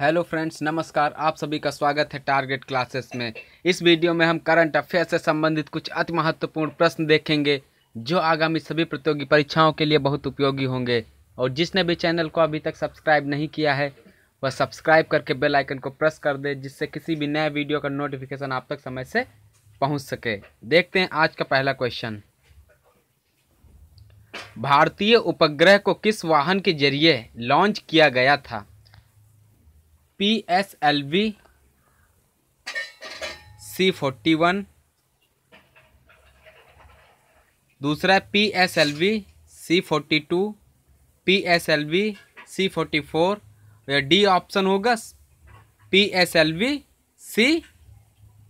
hello friends नमस्कार आप सभी का स्वागत है टारगेट क्लासेस में इस वीडियो में हम करंट अफेयर से संबंधित कुछ अति महत्वपूर्ण प्रश्न देखेंगे जो आगामी सभी प्रतियोगी परीक्षाओं के लिए बहुत उपयोगी होंगे और जिसने भी चैनल को अभी तक सब्सक्राइब नहीं किया है वह सब्सक्राइब करके बेल आइकन को प्रेस कर दे जिससे किसी भी नए वीडियो का नोटिफिकेशन आप तक समय से पहुँच सके देखते हैं आज का पहला क्वेश्चन भारतीय उपग्रह को किस वाहन के जरिए लॉन्च किया गया था P S L V C forty one दूसरा P S L V C forty two P S L V C forty four या डी ऑप्शन होगा P S L V C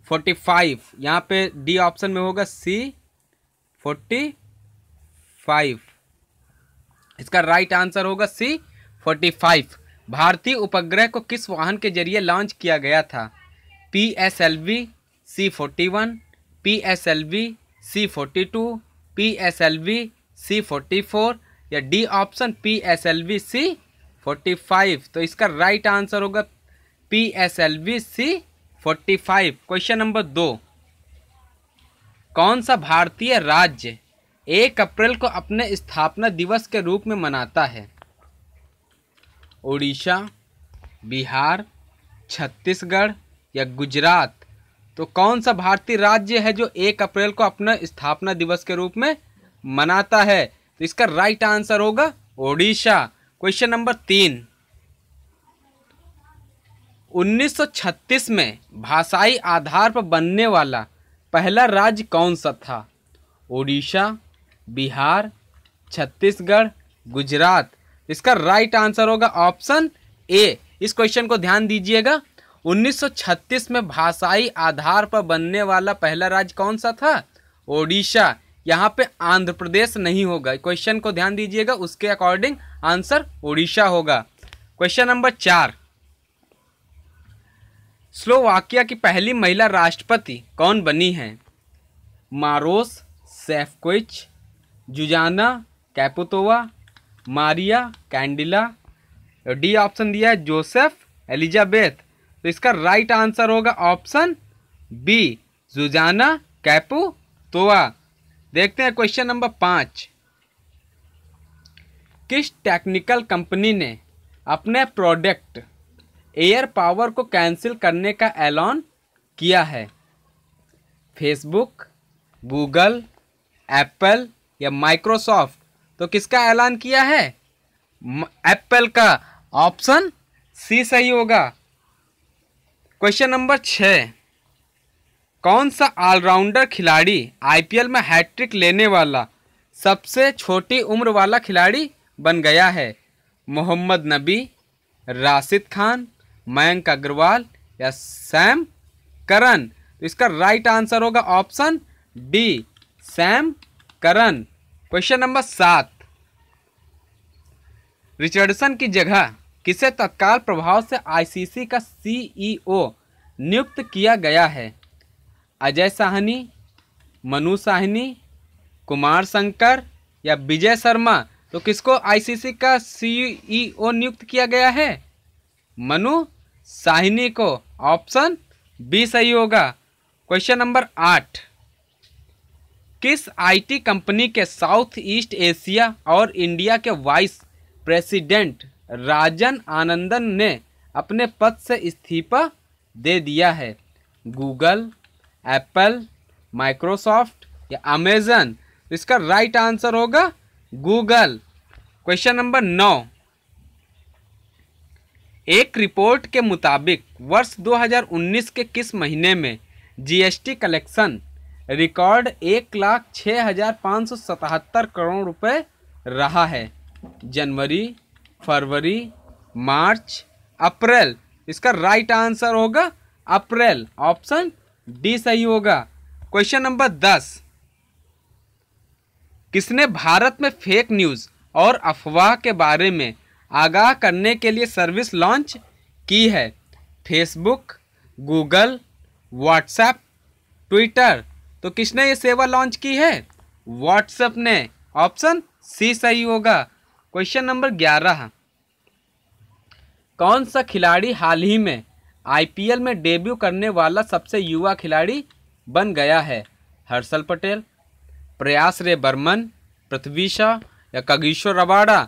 forty five यहाँ पे D option में होगा C forty five इसका right answer होगा C forty five भारतीय उपग्रह को किस वाहन के जरिए लॉन्च किया गया था P S L V C forty one P S L V C forty two P S L V C forty four या D option P S L V C forty five तो इसका right answer होगा P S L V C forty five question number दो कौन सा भारतीय राज्य एक अप्रैल को अपने स्थापना दिवस के रूप में मनाता है उड़ीसा बिहार छत्तीसगढ़ या गुजरात तो कौन सा भारतीय राज्य है जो एक अप्रैल को अपना स्थापना दिवस के रूप में मनाता है तो इसका राइट आंसर होगा ओडिशा क्वेश्चन नंबर तीन 1936 में भाषाई आधार पर बनने वाला पहला राज्य कौन सा था ओडिशा बिहार छत्तीसगढ़ गुजरात इसका राइट आंसर होगा ऑप्शन ए इस क्वेश्चन को ध्यान दीजिएगा 1936 में भाषाई आधार पर बनने वाला पहला राज्य कौन सा था ओडिशा यहाँ पे आंध्र प्रदेश नहीं होगा क्वेश्चन को ध्यान दीजिएगा उसके अकॉर्डिंग आंसर ओडिशा होगा क्वेश्चन नंबर चार स्लोवाकिया की पहली महिला राष्ट्रपति कौन बनी है Maros Sefcovic Zuzana Caputova Maria Candela D option दिया है जोसेफ एलिजाबेथ तो इसका राइट आंसर होगा option B Zuzana Caputova देखते हैं क्वेश्चन नंबर पाँच किस टेक्निकल कंपनी ने अपने प्रोडक्ट एयर पावर को कैंसिल करने का ऐलान किया है फेसबुक गूगल एप्पल या माइक्रोसॉफ्ट तो किसका ऐलान किया है एप्पल का ऑप्शन सी सही होगा क्वेश्चन नंबर छ कौन सा ऑलराउंडर खिलाड़ी आईपीएल में हैट्रिक लेने वाला सबसे छोटी उम्र वाला खिलाड़ी बन गया है मोहम्मद नबी राशिद खान मयंक अग्रवाल या सैम करन तो इसका राइट आंसर होगा option D Sam Curran question number सात रिचर्डसन की जगह किसे तत्काल प्रभाव से आईसीसी का सीईओ e नियुक्त किया गया है अजय साहनी मनु साहनी कुमार शंकर या विजय शर्मा तो किसको आईसीसी का सीईओ e नियुक्त किया गया है मनु साहिनी को ऑप्शन बी सही होगा क्वेश्चन नंबर आठ किस आईटी कंपनी के साउथ ईस्ट एशिया और इंडिया के वाइस प्रेसिडेंट राजन आनंदन ने अपने पद से इस्तीफा दे दिया है गूगल एप्पल माइक्रोसॉफ्ट या अमेजन इसका राइट आंसर होगा गूगल क्वेश्चन नंबर नौ एक रिपोर्ट के मुताबिक वर्ष 2019 के किस महीने में जीएसटी कलेक्शन रिकॉर्ड एक लाख छः हज़ार पाँच सौ सतहत्तर करोड़ रुपए रहा है जनवरी फरवरी मार्च अप्रैल इसका राइट आंसर होगा अप्रैल ऑप्शन डी सही होगा क्वेश्चन नंबर दस किसने भारत में फेक न्यूज़ और अफवाह के बारे में आगाह करने के लिए सर्विस लॉन्च की है फेसबुक गूगल व्हाट्सएप ट्विटर तो किसने ये सेवा लॉन्च की है व्हाट्सएप ने ऑप्शन सी सही होगा क्वेश्चन नंबर ग्यारह कौन सा खिलाड़ी हाल ही में आईपीएल में डेब्यू करने वाला सबसे युवा खिलाड़ी बन गया है हर्षल पटेल प्रयास रे बर्मन पृथ्वी शाह या कगीश्वर रबाड़ा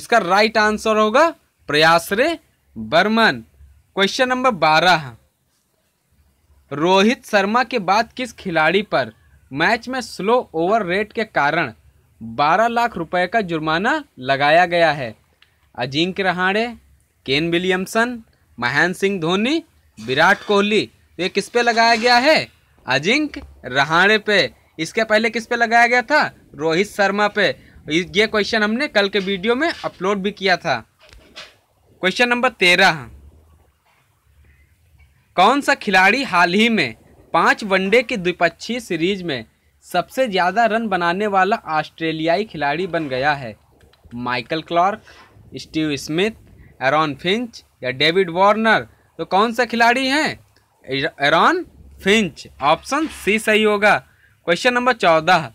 इसका राइट आंसर होगा प्रयास रे बर्मन क्वेश्चन नंबर बारह रोहित शर्मा के बाद किस खिलाड़ी पर मैच में स्लो ओवर रेट के कारण 12 लाख रुपए का जुर्माना लगाया गया है अजिंक्य रहाणे केन विलियमसन महेंद्र सिंह धोनी विराट कोहली ये किस पे लगाया गया है अजिंक रहाणे पे इसके पहले किस पे लगाया गया था रोहित शर्मा पे ये क्वेश्चन हमने कल के वीडियो में अपलोड भी किया था क्वेश्चन नंबर तेरह कौन सा खिलाड़ी हाल ही में पाँच वनडे की द्विपक्षीय सीरीज में सबसे ज़्यादा रन बनाने वाला ऑस्ट्रेलियाई खिलाड़ी बन गया है Michael Clarke Steve Smith Aaron Finch या डेविड वार्नर तो कौन सा खिलाड़ी हैं एरॉन फिंच ऑप्शन सी सही होगा क्वेश्चन नंबर चौदह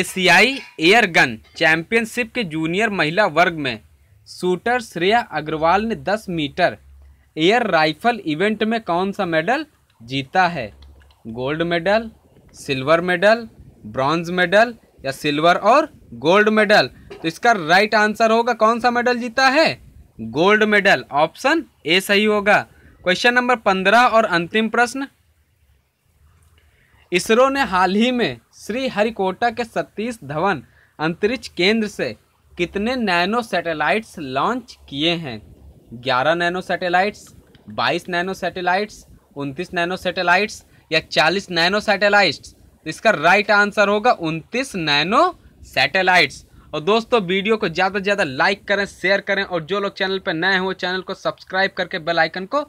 एशियाई एयर गन के जूनियर महिला वर्ग में शूटर श्रेया अग्रवाल ने 10 मीटर एयर राइफल इवेंट में कौन सा मेडल जीता है gold medal silver medal bronze medal या सिल्वर और गोल्ड मेडल तो इसका राइट आंसर होगा कौन सा मेडल जीता है गोल्ड मेडल ऑप्शन ए सही होगा क्वेश्चन नंबर पंद्रह और अंतिम प्रश्न इसरो ने हाल ही में श्री हरिकोटा के सतीश धवन अंतरिक्ष केंद्र से कितने नैनो सैटेलाइट्स लॉन्च किए हैं ग्यारह नैनो सैटेलाइट्स बाईस नैनो सैटेलाइट्स उनतीस नैनो सैटेलाइट्स या चालीस नैनो सैटेलाइट्स इसका राइट आंसर होगा उनतीस नैनो सैटेलाइट्स और दोस्तों वीडियो को ज़्यादा से ज़्यादा लाइक करें शेयर करें और जो लोग चैनल पर नए हों चैनल को सब्सक्राइब करके बेल आइकन को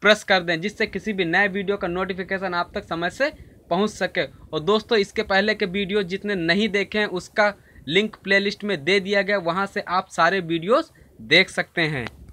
प्रेस कर दें जिससे किसी भी नए वीडियो का नोटिफिकेशन आप तक समय से पहुंच सके और दोस्तों इसके पहले के वीडियो जितने नहीं देखे हैं उसका लिंक प्लेलिस्ट में दे दिया गया वहाँ से आप सारे वीडियोज़ देख सकते हैं